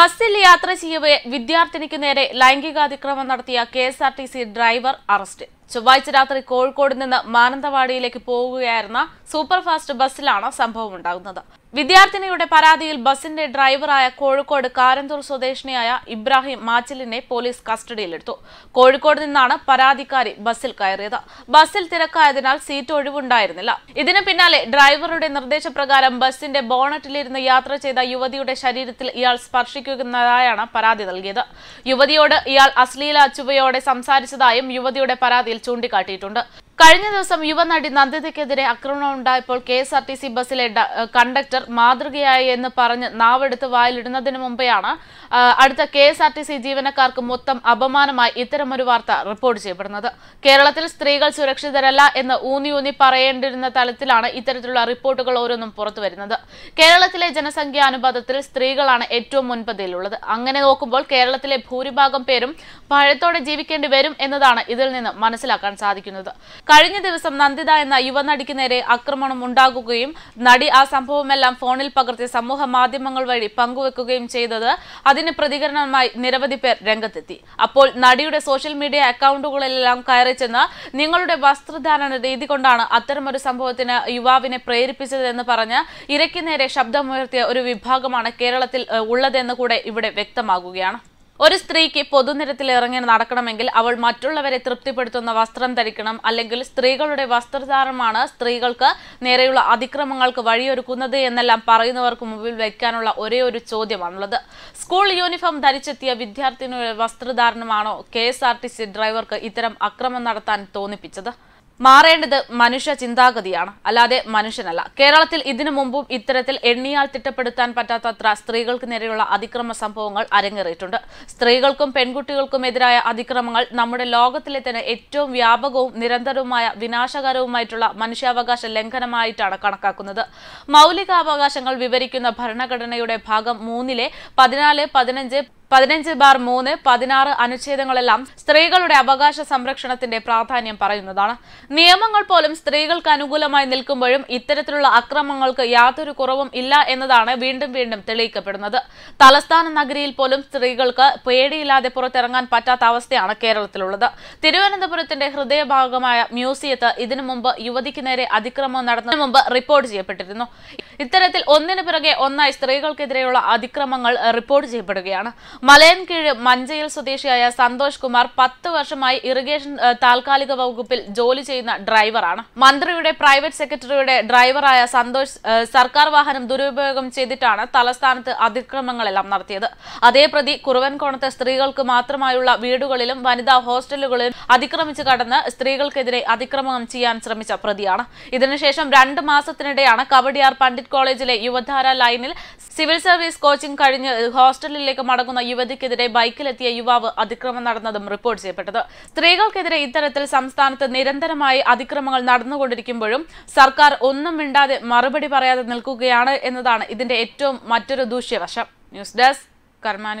ബസ്സിൽ യാത്ര ചെയ്യവേ വിദ്യാർത്ഥിനിക്ക് നേരെ ലൈംഗികാതിക്രമം നടത്തിയ K S R T C driver arrest ചൊവ്വാഴ്ച രാത്രി കോഴിക്കോട് നിന്ന് മാനന്തവാടിയിലേക്ക് പോവുകയായിരുന്ന സൂപ്പർഫാസ്റ്റ് ബസ്സിലാണ് സംഭവം ഉണ്ടാകുന്നത് വിദ്യാർത്ഥിനിയുടെ പരാതിയിൽ ബസിന്റെ ഡ്രൈവറായ കോഴിക്കോട് കാരന്തൂർ സ്വദേശിനിയായ ഇബ്രാഹിം മാച്ചിലിനെ പോലീസ് കസ്റ്റഡിയിലെടുത്തു കോഴിക്കോട് നിന്നാണ് പരാതിക്കാരി ബസ്സിൽ കയറിയത് ബസ്സിൽ തിരക്കായതിനാൽ സീറ്റ് ഒഴിവുണ്ടായിരുന്നില്ല ഇതിന് പിന്നാലെ ഡ്രൈവറുടെ നിർദ്ദേശപ്രകാരം ബസിന്റെ ബോണറ്റിലിരുന്ന് യാത്ര ചെയ്ത യുവതിയുടെ ശരീരത്തിൽ ഇയാൾ സ്പർശിക്കുന്നതായാണ് പരാതി നൽകിയത് യുവതിയോട് ഇയാൾ അശ്ലീല അച്ചുവയോടെ സംസാരിച്ചതായും യുവതിയുടെ പരാതിയിൽ ചൂണ്ടിക്കാട്ടിയിട്ടുണ്ട് കഴിഞ്ഞ ദിവസം യുവനടി നന്ദിതയ്ക്കെതിരെ ആക്രമണം ഉണ്ടായപ്പോൾ K S R T C ബസ്സിലെ കണ്ടക്ടർ മാതൃകയായി എന്ന് പറഞ്ഞ് നാവെടുത്ത് വായിലിടുന്നതിന് മുമ്പെയാണ് അടുത്ത K S R T C ജീവനക്കാർക്ക് മൊത്തം അപമാനമായി ഇത്തരമൊരു വാർത്ത റിപ്പോർട്ട് ചെയ്യപ്പെടുന്നത് കേരളത്തിൽ സ്ത്രീകൾ സുരക്ഷിതരല്ല എന്ന് ഊന്നി ഊന്നി പറയേണ്ടിരുന്ന തലത്തിലാണ് ഇത്തരത്തിലുള്ള റിപ്പോർട്ടുകൾ ഓരോന്നും പുറത്തുവരുന്നത് കേരളത്തിലെ ജനസംഖ്യാ അനുപാതത്തിൽ സ്ത്രീകളാണ് ഏറ്റവും മുൻപന്തിയിലുള്ളത് അങ്ങനെ നോക്കുമ്പോൾ കേരളത്തിലെ ഭൂരിഭാഗം പേരും ഭയത്തോടെ ജീവിക്കേണ്ടി വരും എന്നതാണ് ഇതിൽ നിന്ന് മനസ്സിലാക്കാൻ സാധിക്കുന്നത് കഴിഞ്ഞ ദിവസം നന്ദിത എന്ന യുവനടിക്ക് നേരെ ആക്രമണം ഉണ്ടാകുകയും നടി ആ സംഭവമെല്ലാം ഫോണിൽ പകർത്തി സമൂഹ മാധ്യമങ്ങൾ വഴി പങ്കുവെക്കുകയും ചെയ്തത് അതിന് പ്രതികരണമായി നിരവധി പേർ രംഗത്തെത്തി അപ്പോൾ നടിയുടെ സോഷ്യൽ മീഡിയ അക്കൗണ്ടുകളിലെല്ലാം കയറി ചെന്ന് നിങ്ങളുടെ വസ്ത്രധാരണ രീതി കൊണ്ടാണ് അത്തരമൊരു സംഭവത്തിന് യുവാവിനെ പ്രേരിപ്പിച്ചതെന്ന് പറഞ്ഞ് ഇരയ്ക്ക് നേരെ ശബ്ദമുയർത്തിയ ഒരു വിഭാഗമാണ് കേരളത്തിൽ ഉള്ളതെന്ന് കൂടെ ഇവിടെ വ്യക്തമാകുകയാണ് ഒരു സ്ത്രീക്ക് പൊതുനിരത്തിൽ ഇറങ്ങി നടക്കണമെങ്കിൽ അവൾ മറ്റുള്ളവരെ തൃപ്തിപ്പെടുത്തുന്ന വസ്ത്രം ധരിക്കണം അല്ലെങ്കിൽ സ്ത്രീകളുടെ വസ്ത്രധാരണമാണ് സ്ത്രീകൾക്ക് നേരെയുള്ള അതിക്രമങ്ങൾക്ക് വഴിയൊരുക്കുന്നത് എന്നെല്ലാം പറയുന്നവർക്ക് മുമ്പിൽ വയ്ക്കാനുള്ള ഒരേ ഒരു ചോദ്യമാണുള്ളത് സ്കൂൾ യൂണിഫോം ധരിച്ചെത്തിയ വിദ്യാർത്ഥിനിയുടെ വസ്ത്രധാരണമാണോ കെ ഡ്രൈവർക്ക് ഇത്തരം അക്രമം നടത്താൻ തോന്നിപ്പിച്ചത് മാറേണ്ടത് മനുഷ്യ ചിന്താഗതിയാണ് അല്ലാതെ മനുഷ്യനല്ല കേരളത്തിൽ ഇതിനു മുമ്പും ഇത്തരത്തിൽ എണ്ണിയാൽ തിട്ടപ്പെടുത്താൻ പറ്റാത്തത്ര സ്ത്രീകൾക്ക് നേരെയുള്ള അതിക്രമ സംഭവങ്ങൾ അരങ്ങേറിയിട്ടുണ്ട് സ്ത്രീകൾക്കും പെൺകുട്ടികൾക്കും എതിരായ അതിക്രമങ്ങൾ നമ്മുടെ ലോകത്തിലെ തന്നെ ഏറ്റവും വ്യാപകവും നിരന്തരവുമായ വിനാശകരവുമായിട്ടുള്ള മനുഷ്യാവകാശ ലംഘനമായിട്ടാണ് കണക്കാക്കുന്നത് മൗലികാവകാശങ്ങൾ വിവരിക്കുന്ന ഭരണഘടനയുടെ ഭാഗം മൂന്നിലെ പതിനാല് പതിനഞ്ച് പതിനഞ്ച് ബാർ മൂന്ന് പതിനാറ് അനുച്ഛേദങ്ങളെല്ലാം സ്ത്രീകളുടെ അവകാശ സംരക്ഷണത്തിന്റെ പ്രാധാന്യം പറയുന്നതാണ് നിയമങ്ങൾ പോലും സ്ത്രീകൾക്ക് അനുകൂലമായി നിൽക്കുമ്പോഴും ഇത്തരത്തിലുള്ള അക്രമങ്ങൾക്ക് യാതൊരു കുറവും ഇല്ല എന്നതാണ് വീണ്ടും വീണ്ടും തെളിയിക്കപ്പെടുന്നത് തലസ്ഥാന നഗരിയിൽ പോലും സ്ത്രീകൾക്ക് പേടിയില്ലാതെ പുറത്തിറങ്ങാൻ പറ്റാത്ത അവസ്ഥയാണ് കേരളത്തിലുള്ളത് തിരുവനന്തപുരത്തിന്റെ ഹൃദയഭാഗമായ മ്യൂസിയത്ത് ഇതിനു മുമ്പ് യുവതിക്ക് നേരെ അതിക്രമം നടന്നതിന് മുമ്പ് റിപ്പോർട്ട് ചെയ്യപ്പെട്ടിരുന്നു ഇത്തരത്തിൽ ഒന്നിനു പിറകെ ഒന്നായി സ്ത്രീകൾക്കെതിരെയുള്ള അതിക്രമങ്ങൾ റിപ്പോർട്ട് ചെയ്യപ്പെടുകയാണ് മലയൻകീഴ് മഞ്ചയിൽ സ്വദേശിയായ സന്തോഷ് കുമാർ പത്ത് വർഷമായി ഇറിഗേഷൻ താൽക്കാലിക വകുപ്പിൽ ജോലി ചെയ്യുന്ന ഡ്രൈവറാണ് മന്ത്രിയുടെ പ്രൈവറ്റ് സെക്രട്ടറിയുടെ ഡ്രൈവറായ സന്തോഷ് സർക്കാർ വാഹനം ദുരുപയോഗം ചെയ്തിട്ടാണ് തലസ്ഥാനത്ത് അതിക്രമങ്ങളെല്ലാം നടത്തിയത് അതേ പ്രതി കുറുവൻകോണത്തെ സ്ത്രീകൾക്ക് മാത്രമായുള്ള വീടുകളിലും വനിതാ ഹോസ്റ്റലുകളിലും അതിക്രമിച്ചു കടന്ന് സ്ത്രീകൾക്കെതിരെ അതിക്രമണം ചെയ്യാൻ ശ്രമിച്ച പ്രതിയാണ് ഇതിനുശേഷം രണ്ട് മാസത്തിനിടെയാണ് കവടിയാർ പണ്ഡിറ്റ് കോളേജിലെ യുവധാര ലൈനിൽ സിവിൽ സർവീസ് കോച്ചിംഗ് കഴിഞ്ഞ് ഹോസ്റ്റലിലേക്ക് മടങ്ങുന്ന യുവതിക്കെതിരെ ബൈക്കിലെത്തിയ യുവാവ് അതിക്രമം നടന്നതും റിപ്പോർട്ട് ചെയ്യപ്പെട്ടത് സ്ത്രീകൾക്കെതിരെ ഇത്തരത്തിൽ സംസ്ഥാനത്ത് നിരന്തരമായി അതിക്രമങ്ങൾ നടന്നുകൊണ്ടിരിക്കുമ്പോഴും സർക്കാർ ഒന്നും മിണ്ടാതെ മറുപടി പറയാതെ നിൽക്കുകയാണ് എന്നതാണ് ഇതിന്റെ ഏറ്റവും മറ്റൊരു ദൂഷ്യവശം ന്യൂസ് ഡെസ്ക് കർമാ